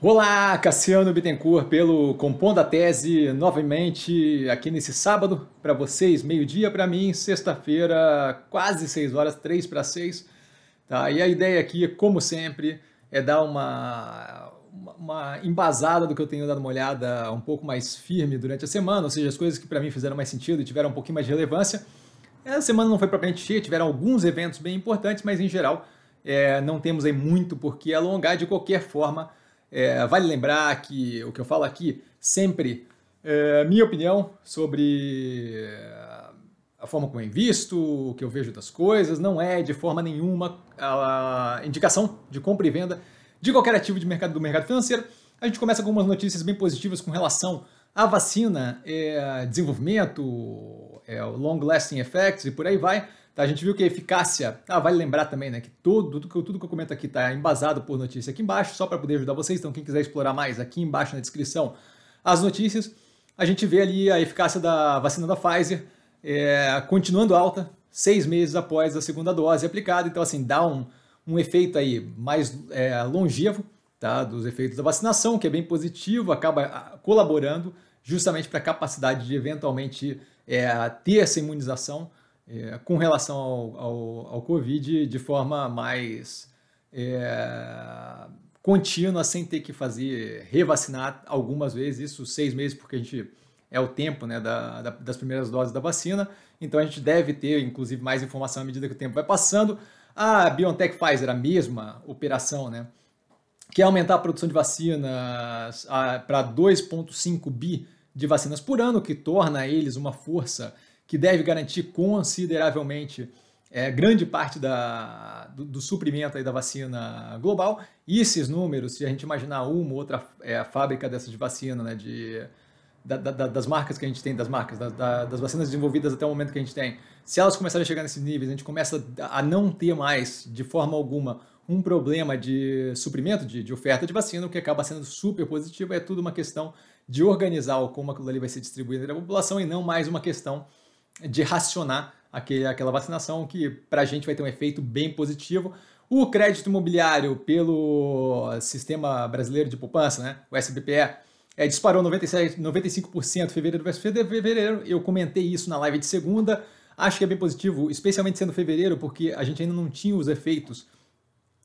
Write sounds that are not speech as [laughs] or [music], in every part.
Olá, Cassiano Bittencourt pelo Compondo a Tese, novamente aqui nesse sábado, para vocês, meio-dia para mim, sexta-feira, quase 6 horas, 3 para 6. Tá? E a ideia aqui, como sempre, é dar uma, uma embasada do que eu tenho dado uma olhada um pouco mais firme durante a semana, ou seja, as coisas que para mim fizeram mais sentido e tiveram um pouquinho mais de relevância. Essa é, semana não foi propriamente cheia, tiveram alguns eventos bem importantes, mas em geral é, não temos aí muito por que alongar de qualquer forma. É, vale lembrar que o que eu falo aqui sempre é minha opinião sobre é, a forma como eu é invisto, o que eu vejo das coisas, não é de forma nenhuma a indicação de compra e venda de qualquer ativo de mercado, do mercado financeiro. A gente começa com algumas notícias bem positivas com relação à vacina, é, desenvolvimento, é, long-lasting effects e por aí vai. Tá, a gente viu que a eficácia, ah, vale lembrar também, né, que tudo, tudo, tudo que eu comento aqui está embasado por notícia aqui embaixo, só para poder ajudar vocês. Então, quem quiser explorar mais, aqui embaixo na descrição as notícias. A gente vê ali a eficácia da vacina da Pfizer é, continuando alta seis meses após a segunda dose aplicada. Então, assim, dá um, um efeito aí mais é, longevo tá, dos efeitos da vacinação, que é bem positivo, acaba ah, colaborando justamente para a capacidade de eventualmente é, ter essa imunização é, com relação ao, ao, ao, Covid de forma mais é, contínua, sem ter que fazer revacinar algumas vezes, isso seis meses, porque a gente é o tempo né, da, da, das primeiras doses da vacina, então a gente deve ter, inclusive, mais informação à medida que o tempo vai passando. A BioNTech Pfizer, a mesma operação, né, quer aumentar a produção de vacinas para 2,5 bi de vacinas por ano, que torna eles uma força que deve garantir consideravelmente é, grande parte da, do, do suprimento da vacina global. E esses números, se a gente imaginar uma ou outra é, fábrica dessas de vacina, né, de, da, da, das marcas que a gente tem, das marcas, da, das vacinas desenvolvidas até o momento que a gente tem, se elas começarem a chegar nesses níveis, a gente começa a não ter mais, de forma alguma, um problema de suprimento, de, de oferta de vacina, o que acaba sendo super positivo, é tudo uma questão de organizar como aquilo ali vai ser distribuído na população e não mais uma questão de racionar aquele, aquela vacinação, que para a gente vai ter um efeito bem positivo. O crédito imobiliário pelo Sistema Brasileiro de Poupança, né, o SBPE, é, disparou 97, 95% fevereiro versus fevereiro. Eu comentei isso na live de segunda. Acho que é bem positivo, especialmente sendo fevereiro, porque a gente ainda não tinha os efeitos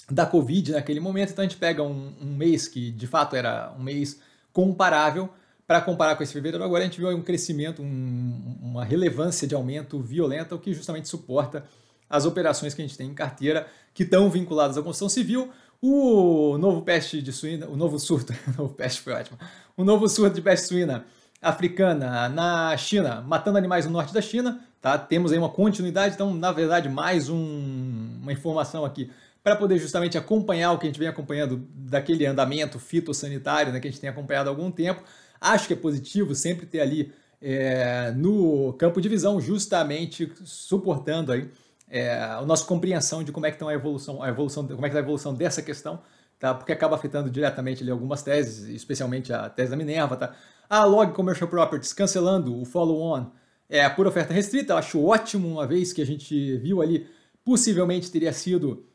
da Covid naquele momento. Então a gente pega um, um mês que de fato era um mês comparável para comparar com esse fevereiro, agora a gente viu um crescimento, um, uma relevância de aumento violenta, o que justamente suporta as operações que a gente tem em carteira que estão vinculadas à construção civil. O novo peste de suína, o novo surto, [laughs] o novo peste foi ótimo, o novo surto de peste suína africana na China, matando animais no norte da China, tá? Temos aí uma continuidade, então, na verdade, mais um, uma informação aqui para poder justamente acompanhar o que a gente vem acompanhando daquele andamento fitossanitário né, que a gente tem acompanhado há algum tempo, Acho que é positivo sempre ter ali é, no campo de visão, justamente suportando aí é, a nossa compreensão de como é que está a evolução, a evolução, como é que tá a evolução dessa questão, tá? Porque acaba afetando diretamente ali algumas teses, especialmente a tese da Minerva, tá? A ah, Log Commercial Properties cancelando o follow-on é, por oferta restrita, acho ótimo, uma vez que a gente viu ali, possivelmente teria sido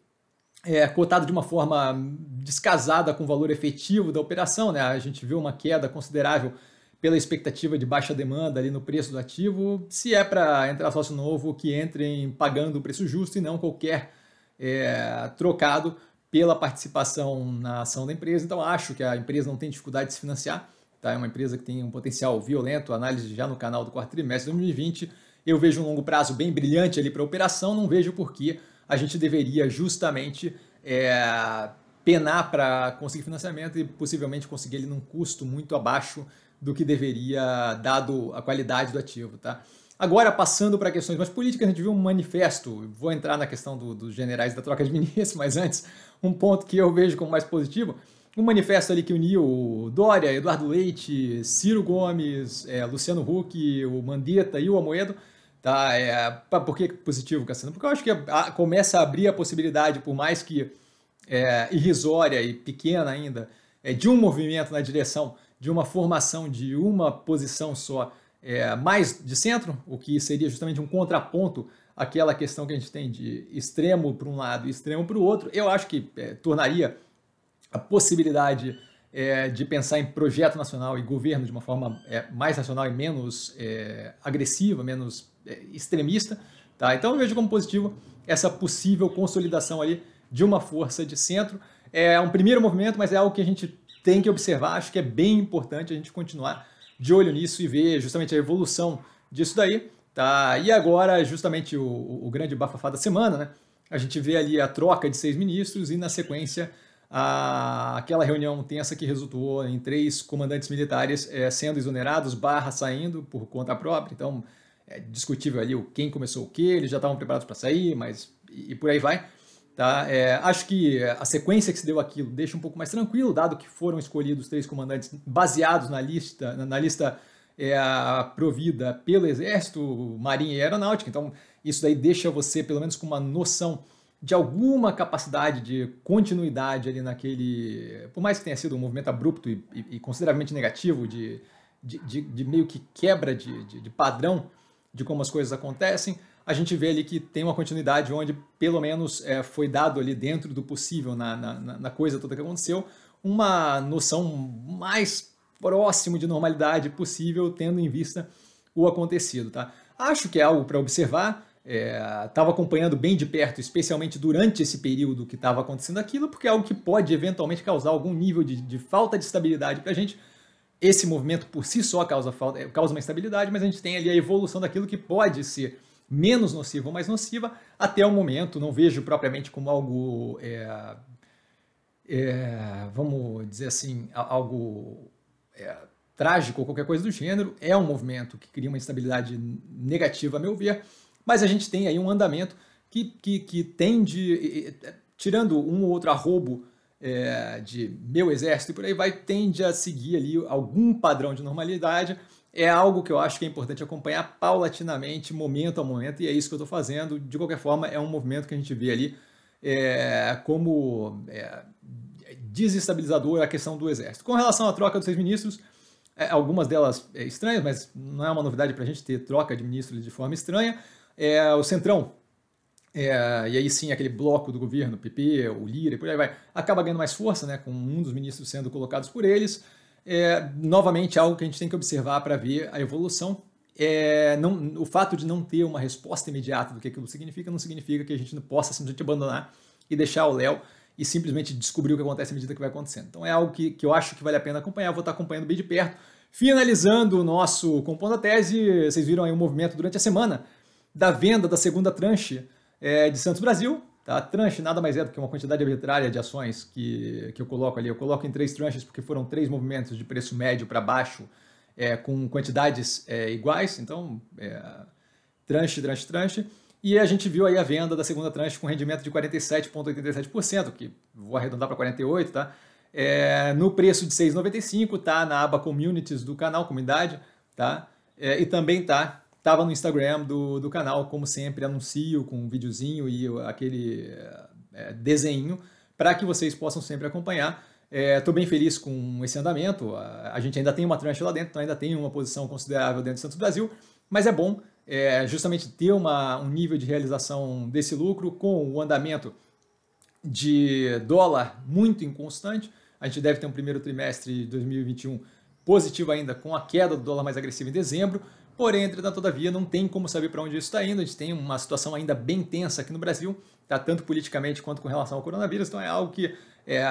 é, cotado de uma forma descasada com o valor efetivo da operação. Né? A gente viu uma queda considerável pela expectativa de baixa demanda ali no preço do ativo. Se é para entrar sócio novo, que entrem pagando o preço justo e não qualquer é, trocado pela participação na ação da empresa. Então, acho que a empresa não tem dificuldade de se financiar. Tá? É uma empresa que tem um potencial violento, análise já no canal do quarto trimestre de 2020. Eu vejo um longo prazo bem brilhante ali para a operação, não vejo por que a gente deveria justamente é, penar para conseguir financiamento e possivelmente conseguir ele num custo muito abaixo do que deveria, dado a qualidade do ativo. Tá? Agora, passando para questões mais políticas, a gente viu um manifesto. Vou entrar na questão do, dos generais da troca de [laughs] ministros, mas antes, um ponto que eu vejo como mais positivo. Um manifesto ali que uniu Dória, Eduardo Leite, Ciro Gomes, é, Luciano Huck, o Mandetta e o Amoedo Tá? É, por que positivo, Cassandra? Porque eu acho que começa a abrir a possibilidade, por mais que é, irrisória e pequena ainda, é, de um movimento na direção de uma formação de uma posição só é, mais de centro, o que seria justamente um contraponto àquela questão que a gente tem de extremo para um lado e extremo para o outro, eu acho que é, tornaria a possibilidade é, de pensar em projeto nacional e governo de uma forma é, mais racional e menos é, agressiva, menos é, extremista. Tá? Então eu vejo como positivo essa possível consolidação ali de uma força de centro. É um primeiro movimento, mas é algo que a gente tem que observar. Acho que é bem importante a gente continuar de olho nisso e ver justamente a evolução disso daí. Tá? E agora, justamente o, o grande bafafá da semana, né? a gente vê ali a troca de seis ministros e, na sequência, a, aquela reunião tensa que resultou em três comandantes militares é, sendo exonerados barra saindo por conta própria. Então, é discutível ali o quem começou o que, eles já estavam preparados para sair, mas e, e, por aí vai. Tá? É, acho que a sequência que se deu aquilo deixa um pouco mais tranquilo, dado que foram escolhidos três comandantes baseados na lista, na, na lista é, provida pelo Exército, Marinha e Aeronáutica. Então, isso daí deixa você, pelo menos, com uma noção de alguma capacidade de continuidade ali naquele. Por mais que tenha sido um movimento abrupto e, e, e consideravelmente negativo, de, de, de, de, meio que quebra de, de, padrão de como as coisas acontecem, a gente vê ali que tem uma continuidade onde, pelo menos, é, foi dado ali dentro do possível, na, na, na, coisa toda que aconteceu, uma noção mais próximo de normalidade possível, tendo em vista o acontecido. Tá? Acho que é algo para observar. Estava é, acompanhando bem de perto, especialmente durante esse período que estava acontecendo aquilo, porque é algo que pode eventualmente causar algum nível de, de falta de estabilidade para a gente, esse movimento por si só causa eh, causa uma instabilidade, mas a gente tem ali a evolução daquilo que pode ser menos nociva ou mais nociva até o momento. Não vejo propriamente como algo, é, é, vamos dizer assim, algo é, trágico ou qualquer coisa do gênero. É um movimento que cria uma instabilidade negativa, a meu ver, mas a gente tem aí um andamento que, que, que tende, tirando um ou outro arrobo é, de meu exército e por aí vai, tende a seguir ali algum padrão de normalidade. É algo que eu acho que é importante acompanhar paulatinamente, momento a momento, e é isso que eu estou fazendo. De qualquer forma, é um movimento que a gente vê ali é, como é, desestabilizador a questão do exército. Com relação à troca dos seis ministros, é, algumas delas é, estranhas, mas não é uma novidade para a gente ter troca de ministros de forma estranha. É, o Centrão é, e aí sim, aquele bloco do governo, PP, o Lira e por aí vai, acaba ganhando mais força, né, com um dos ministros sendo colocados por eles. É, novamente, algo que a gente tem que observar para ver a evolução. É, não, o fato de não ter uma resposta imediata do que aquilo significa, não significa que a gente não possa simplesmente abandonar e deixar o Léo e simplesmente descobrir o que acontece à medida que vai acontecendo. Então é algo que, que eu acho que vale a pena acompanhar, vou estar acompanhando bem de perto. Finalizando o nosso Compondo a Tese, vocês viram aí um movimento durante a semana da venda da segunda tranche é, de Santos Brasil. Tá? Tranche nada mais é do que uma quantidade arbitrária de ações que, que eu coloco ali. Eu coloco em três tranches porque foram três movimentos de preço médio para baixo é, com quantidades é, iguais. Então, é, tranche, tranche, tranche. E a gente viu aí a venda da segunda tranche com rendimento de 47,87%, que vou arredondar para 48%, tá? É, no preço de 6,95, tá? Na aba Communities do canal, comunidade, tá? É, e também tá Tava no Instagram do, do canal, como sempre, anuncio com um videozinho e aquele é, desenho para que vocês possam sempre acompanhar. Estou é, bem feliz com esse andamento. A, a gente ainda tem uma tranche lá dentro, então ainda tem uma posição considerável dentro do Santos Brasil, mas é bom é, justamente ter uma, um nível de realização desse lucro com o andamento de dólar muito inconstante. A gente deve ter um primeiro trimestre de 2021 positivo ainda com a queda do dólar mais agressivo em dezembro, Porém, entretanto, todavia, não tem como saber para onde isso está indo. A gente tem uma situação ainda bem tensa aqui no Brasil, tá? tanto politicamente quanto com relação ao coronavírus, então é algo que é,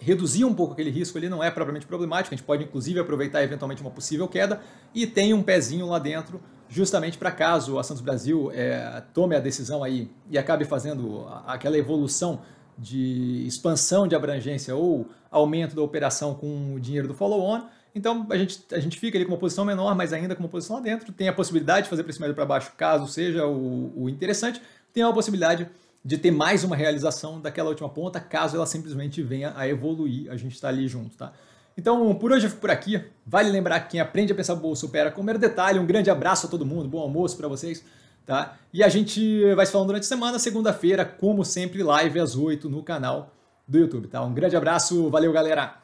reduzir um pouco aquele risco ali não é propriamente problemático. A gente pode, inclusive, aproveitar eventualmente uma possível queda e tem um pezinho lá dentro justamente para caso a Santos Brasil é, tome a decisão aí e acabe fazendo aquela evolução de expansão de abrangência ou aumento da operação com o dinheiro do follow-on, então a gente, a gente fica ali com uma posição menor, mas ainda com uma posição lá dentro. Tem a possibilidade de fazer preço médio para baixo, caso seja o, o interessante. Tem a possibilidade de ter mais uma realização daquela última ponta, caso ela simplesmente venha a evoluir. A gente está ali junto, tá? Então, por hoje eu fico por aqui. Vale lembrar que quem aprende a pensar bolsa opera com mero detalhe. Um grande abraço a todo mundo, bom almoço para vocês. Tá? E a gente vai se falando durante a semana, segunda-feira, como sempre, live às 8 no canal do YouTube. Tá? Um grande abraço, valeu, galera!